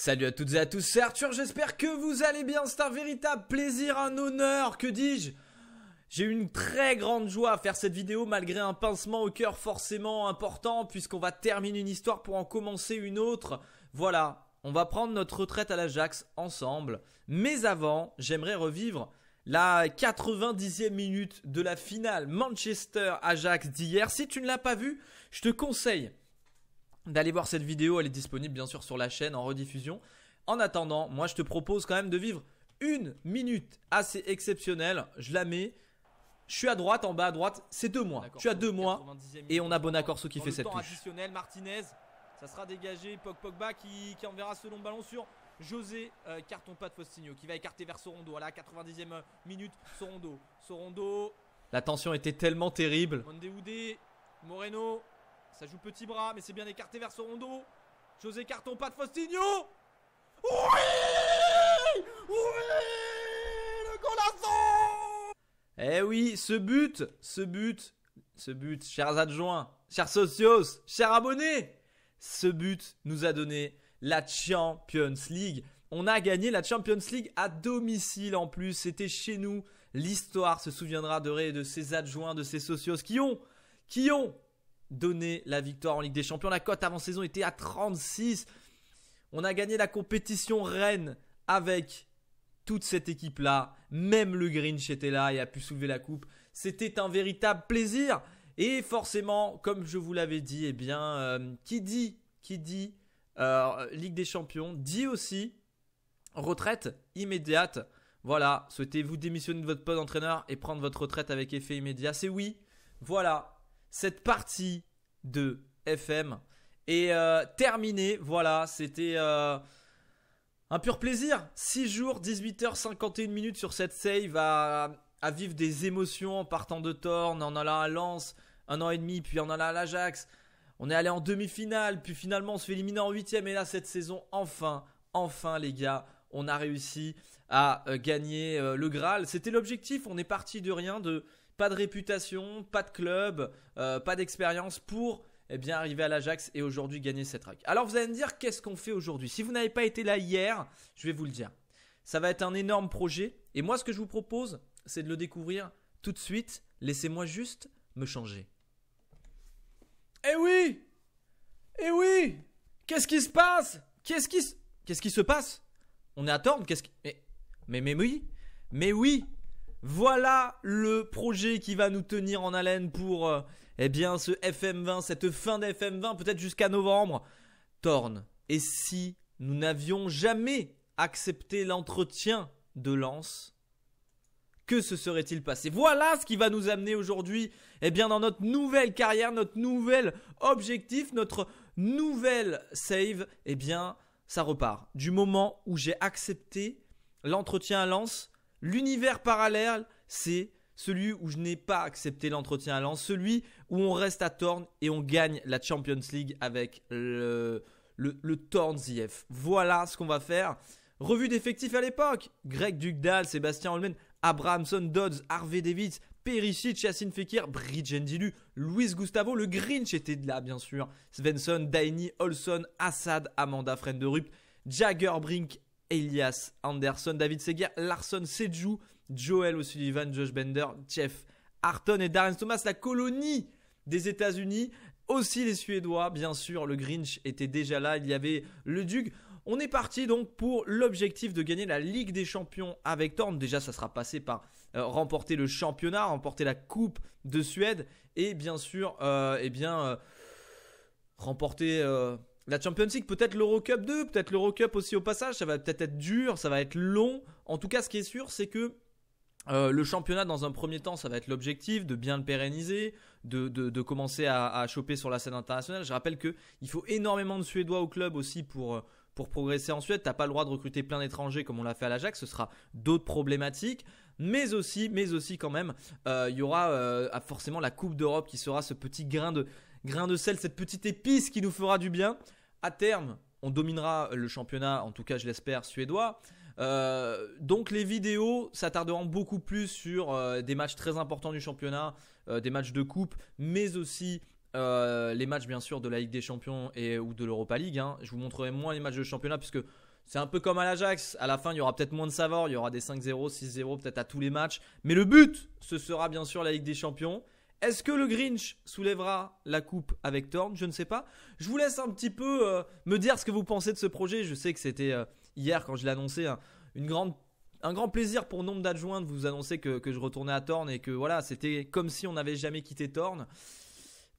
Salut à toutes et à tous, c'est Arthur, j'espère que vous allez bien, c'est un véritable plaisir, un honneur, que dis-je j'ai eu une très grande joie à faire cette vidéo malgré un pincement au cœur forcément important puisqu'on va terminer une histoire pour en commencer une autre. Voilà, on va prendre notre retraite à l'Ajax ensemble. Mais avant, j'aimerais revivre la 90e minute de la finale Manchester-Ajax d'hier. Si tu ne l'as pas vu, je te conseille d'aller voir cette vidéo. Elle est disponible bien sûr sur la chaîne en rediffusion. En attendant, moi je te propose quand même de vivre une minute assez exceptionnelle. Je la mets. Je suis à droite, en bas à droite, c'est deux mois. Tu as deux mois et on a bon accord. Bonacorso qui fait cette touche. exceptionnelle. Martinez, ça sera dégagé. Pogba qui, qui enverra ce long ballon sur José euh, carton pas de Faustino qui va écarter vers Sorondo à la 90e minute. Sorondo, Sorondo. La tension était tellement terrible. Mondeoudé, Moreno, ça joue petit bras, mais c'est bien écarté vers ce rondo. José Carton, pas de Faustino. Oui Oui Le golazo Eh oui, ce but, ce but, ce but, chers adjoints, chers socios, chers abonnés, ce but nous a donné la Champions League. On a gagné la Champions League à domicile en plus, c'était chez nous. L'histoire se souviendra de Ray de ses adjoints, de ses socios qui ont, qui ont Donner la victoire en Ligue des Champions. La cote avant saison était à 36. On a gagné la compétition Rennes avec toute cette équipe-là. Même le Grinch était là et a pu soulever la coupe. C'était un véritable plaisir. Et forcément, comme je vous l'avais dit, eh bien, euh, qui dit, qui dit euh, Ligue des Champions dit aussi retraite immédiate. Voilà, souhaitez-vous démissionner de votre poste d'entraîneur et prendre votre retraite avec effet immédiat C'est oui. Voilà, cette partie de FM est euh, terminée. Voilà, c'était euh, un pur plaisir. 6 jours, 18h51 minutes sur cette save à, vivre des émotions en partant de Torn, en allant à Lens, un an et demi, puis en allant à l'Ajax. On est allé en demi-finale, puis finalement on se fait éliminer en huitième. Et là, cette saison, enfin, enfin les gars, on a réussi à euh, gagner le Graal. C'était l'objectif, on est parti de rien, de pas de réputation, pas de club, euh, pas d'expérience pour eh bien, arriver à l'Ajax et aujourd'hui gagner cette rack. Alors vous allez me dire, qu'est-ce qu'on fait aujourd'hui Si vous n'avez pas été là hier, je vais vous le dire. Ça va être un énorme projet. Et moi, ce que je vous propose, c'est de le découvrir tout de suite. Laissez-moi juste me changer. Eh oui Eh oui Qu'est-ce qui se passe Qu'est-ce qui se... quest qui se passe On est à Torn, Qu'est-ce Mais... mais... Mais oui Mais oui voilà le projet qui va nous tenir en haleine pour euh, eh bien ce FM20, cette fin d'FM20, peut-être jusqu'à novembre. Torn, et si nous n'avions jamais accepté l'entretien de Lance que se serait-il passé Voilà ce qui va nous amener aujourd'hui eh bien dans notre nouvelle carrière, notre nouvel objectif, notre nouvelle save, eh bien ça repart. Du moment où j'ai accepté l'entretien à Lance, L'univers parallèle, c'est celui où je n'ai pas accepté l'entretien à Lens, celui où on reste à Torn et on gagne la Champions League avec le, le, ZF. Voilà ce qu'on va faire. Revue d'effectifs à l'époque. Greg Dugdal, Sébastien Holmen, Abrahamson, Dodds, Harvey Davids, Perisic, Yacine Fekir, Bridgen Dilu, Luis Gustavo, le Grinch était de là bien sûr, Svensson, Daini, Olson, Assad, Amanda Frenderup, Jagger Brink, Elias Anderson, David Seguir, Larson Seju, Joel O'Sullivan, Josh Bender, Jeff Harton et Darren Thomas, la colonie des États-Unis. Aussi les Suédois, bien sûr, le Grinch était déjà là, il y avait le Dug. On est parti donc pour l'objectif de gagner la Ligue des Champions avec Thorne. Déjà, ça sera passé par euh, remporter le championnat, remporter la Coupe de Suède et bien sûr, euh, eh bien, euh, remporter la Champions League, peut-être l'Eurocup 2, peut-être l'Eurocup aussi au passage, ça va peut-être être dur, ça va être long. En tout cas, ce qui est sûr, c'est que euh, le championnat, dans un premier temps, ça va être l'objectif de bien le pérenniser, de, de, commencer à, choper sur la scène internationale. Je rappelle que il faut énormément de Suédois au club aussi pour, euh, pour progresser en Suède. Tu n'as pas le droit de recruter plein d'étrangers comme on l'a fait à l'Ajax. Ce sera d'autres problématiques. Mais aussi, mais aussi quand même, euh, il y aura forcément la Coupe d'Europe qui sera ce petit grain de, grain de sel, cette petite épice qui nous fera du bien. À terme, on dominera le championnat, en tout cas je l'espère, suédois. Euh, donc les vidéos s'attarderont beaucoup plus sur euh, des matchs très importants du championnat, euh, des matchs de coupe, mais aussi les matchs bien sûr de la Ligue des Champions et ou de l'Europa League. Hein. Je vous montrerai moins les matchs de championnat puisque c'est un peu comme à l'Ajax. À la fin, il y aura peut-être moins de savoir, il y aura des 5-0, 6-0 peut-être à tous les matchs. Mais le but, ce sera bien sûr la Ligue des Champions. Est-ce que le Grinch soulèvera la coupe avec Thorne Je ne sais pas. Je vous laisse un petit peu euh, me dire ce que vous pensez de ce projet. Je sais que c'était euh, hier quand je l'ai annoncé une grande, un grand plaisir pour nombre d'adjoints de vous annoncer que, que, je retournais à Thorne et que voilà, c'était comme si on n'avait jamais quitté Thorne.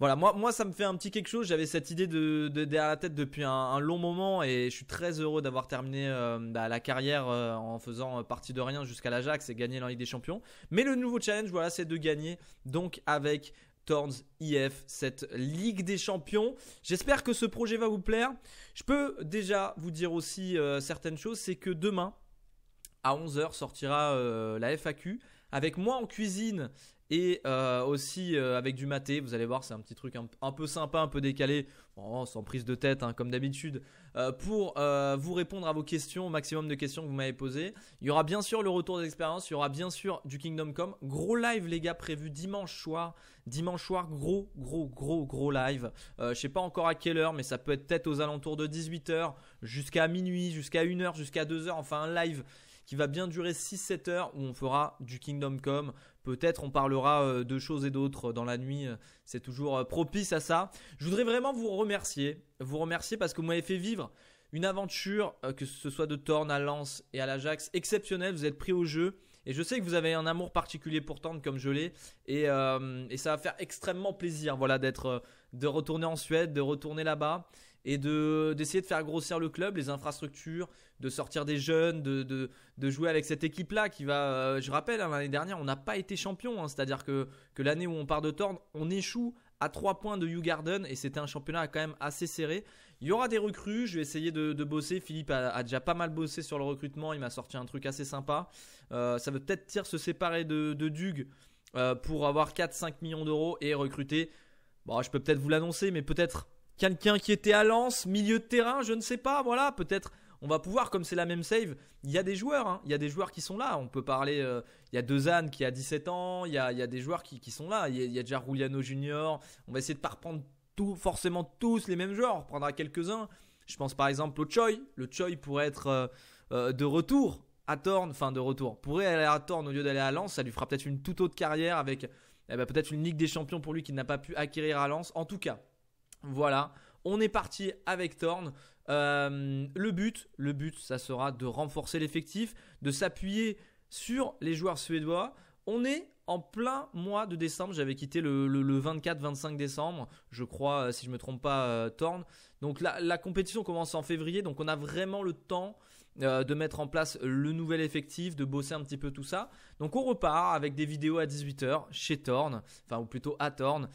Voilà, moi, moi, ça me fait un petit quelque chose. J'avais cette idée de, derrière la tête depuis un, long moment et je suis très heureux d'avoir terminé euh, bah, la carrière euh, en faisant euh, partie de rien jusqu'à l'Ajax et gagner la Ligue des Champions. Mais le nouveau challenge, voilà, c'est de gagner donc avec Thorns IF, cette Ligue des Champions. J'espère que ce projet va vous plaire. Je peux déjà vous dire aussi certaines choses, c'est que demain à 11h sortira la FAQ avec moi en cuisine et euh, aussi euh, avec du maté, vous allez voir, c'est un petit truc un, peu sympa, un peu décalé, sans prise de tête, hein, comme d'habitude, euh, pour vous répondre à vos questions, au maximum de questions que vous m'avez posées. Il y aura bien sûr le retour d'expérience, il y aura bien sûr du Kingdom Come. Gros live, les gars, prévu dimanche soir. Dimanche soir, gros, gros, gros, gros live. je sais pas encore à quelle heure, mais ça peut être peut-être aux alentours de 18h, jusqu'à minuit, jusqu'à 1h, jusqu'à 2h, enfin un live qui va bien durer 6-7 heures où on fera du Kingdom Come, Peut-être on parlera euh, de choses et d'autres euh, dans la nuit. Euh, c'est toujours propice à ça. Je voudrais vraiment vous remercier. Vous remercier parce que vous m'avez fait vivre une aventure, que ce soit de Torn à Lens et à l'Ajax, exceptionnelle. Vous êtes pris au jeu. Et je sais que vous avez un amour particulier pour Torn comme je l'ai. Euh, et, ça va faire extrêmement plaisir voilà, d'être, euh, de retourner en Suède, de retourner là-bas et de d'essayer de faire grossir le club, les infrastructures, de sortir des jeunes, de, jouer avec cette équipe-là qui va. Euh, je rappelle, hein, l'année dernière, on n'a pas été champion, hein. c'est-à-dire que, que l'année où on part de Torn, on échoue à 3 points de You Garden et c'était un championnat quand même assez serré. Il y aura des recrues, je vais essayer de, bosser. Philippe a, déjà pas mal bossé sur le recrutement, il m'a sorti un truc assez sympa. Euh, ça veut peut-être dire se séparer de, de Dug euh, pour avoir 4-5 millions d'euros et recruter. Bon, je peux peut-être vous l'annoncer, mais peut-être quelqu'un qui était à Lens, milieu de terrain, je ne sais pas, voilà, peut-être on va pouvoir, comme c'est la même save, il y a des joueurs, hein. il y a des joueurs qui sont là. On peut parler, euh, il y a Dezan qui a 17 ans, il y a, des joueurs qui, qui sont là. Il y, a déjà Ruliano Junior. On va essayer de ne pas reprendre forcément tous les mêmes joueurs, on reprendra quelques-uns. Je pense par exemple au Choi. Le Choi pourrait être euh, euh, de retour à Thorn. enfin de retour, pourrait aller à Thorn au lieu d'aller à Lens. Ça lui fera peut-être une toute autre carrière avec eh ben, peut-être une Ligue des Champions pour lui qu'il n'a pas pu acquérir à Lens. En tout cas, voilà. On est parti avec Thorn. Euh, le but, le but, ça sera de renforcer l'effectif, de s'appuyer sur les joueurs suédois. On est en plein mois de décembre. J'avais quitté le, 24-25 décembre, je crois, euh, si je me trompe pas, euh, Thorn. Torn. Donc la, compétition commence en février, donc on a vraiment le temps euh, de mettre en place le nouvel effectif, de bosser un petit peu tout ça. Donc on repart avec des vidéos à 18h chez Torn, enfin ou plutôt à Torn,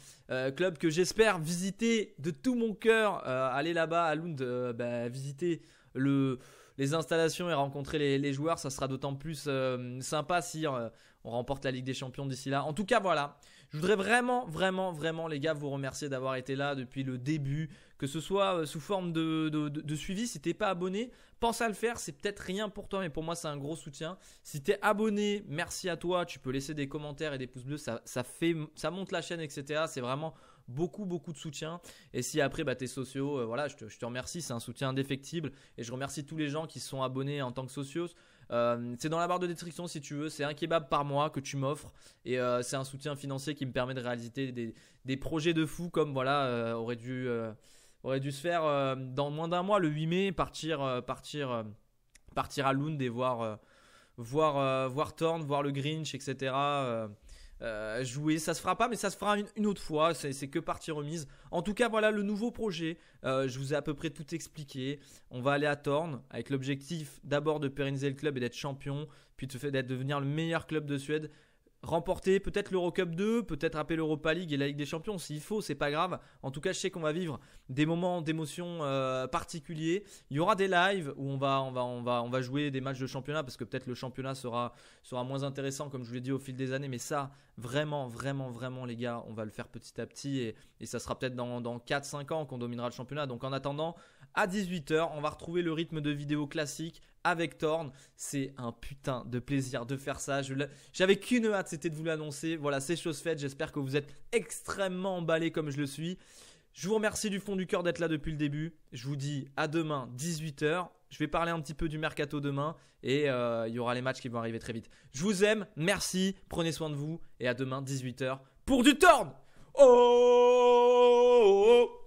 club que j'espère visiter de tout mon cœur. aller là-bas à Lund, bah, visiter le les installations et rencontrer les, joueurs. Ça sera d'autant plus euh, sympa si euh, on remporte la Ligue des Champions d'ici là. En tout cas, voilà. Je voudrais vraiment, vraiment, vraiment, les gars, vous remercier d'avoir été là depuis le début, que ce soit euh, sous forme de, suivi. Si t'es pas abonné, pense à le faire. C'est peut-être rien pour toi, mais pour moi, c'est un gros soutien. Si t'es abonné, merci à toi. Tu peux laisser des commentaires et des pouces bleus. Ça, fait, ça monte la chaîne, etc. C'est vraiment beaucoup beaucoup de soutien et si après bah, tes sociaux euh, voilà je te, remercie c'est un soutien indéfectible et je remercie tous les gens qui sont abonnés en tant que socios euh, c'est dans la barre de description si tu veux c'est un kebab par mois que tu m'offres et c'est un soutien financier qui me permet de réaliser des, des projets de fou comme voilà aurait dû aurait dû se faire euh, dans moins d'un mois, le 8 mai, partir, euh, partir, euh, partir à Lund et voir, voir, voir Thorn, voir le Grinch, etc. jouer, ça se fera pas, mais ça se fera une, autre fois. C'est que partie remise. En tout cas, voilà le nouveau projet. je vous ai à peu près tout expliqué. On va aller à Thorn avec l'objectif d'abord de pérenniser le club et d'être champion, puis d'être devenir le meilleur club de Suède remporter peut-être l'Eurocup 2, peut-être appeler l'Europa League et la Ligue des Champions s'il faut, c'est pas grave. En tout cas, je sais qu'on va vivre des moments d'émotion euh, particuliers. Il y aura des lives où on va, on va, on va, on va jouer des matchs de championnat parce que peut-être le championnat sera, moins intéressant comme je vous l'ai dit au fil des années. Mais ça, vraiment, vraiment, vraiment, les gars, on va le faire petit à petit et, ça sera peut-être dans, dans 4-5 ans qu'on dominera le championnat. Donc en attendant, à 18h, on va retrouver le rythme de vidéo classique avec Thorn. C'est un putain de plaisir de faire ça. J'avais qu'une hâte, c'était de vous l'annoncer. Voilà, c'est chose faite. J'espère que vous êtes extrêmement emballés comme je le suis. Je vous remercie du fond du cœur d'être là depuis le début. Je vous dis à demain, 18h. Je vais parler un petit peu du mercato demain et euh, il y aura les matchs qui vont arriver très vite. Je vous aime, merci, prenez soin de vous et à demain, 18h, pour du Thorn oh, oh, oh, oh.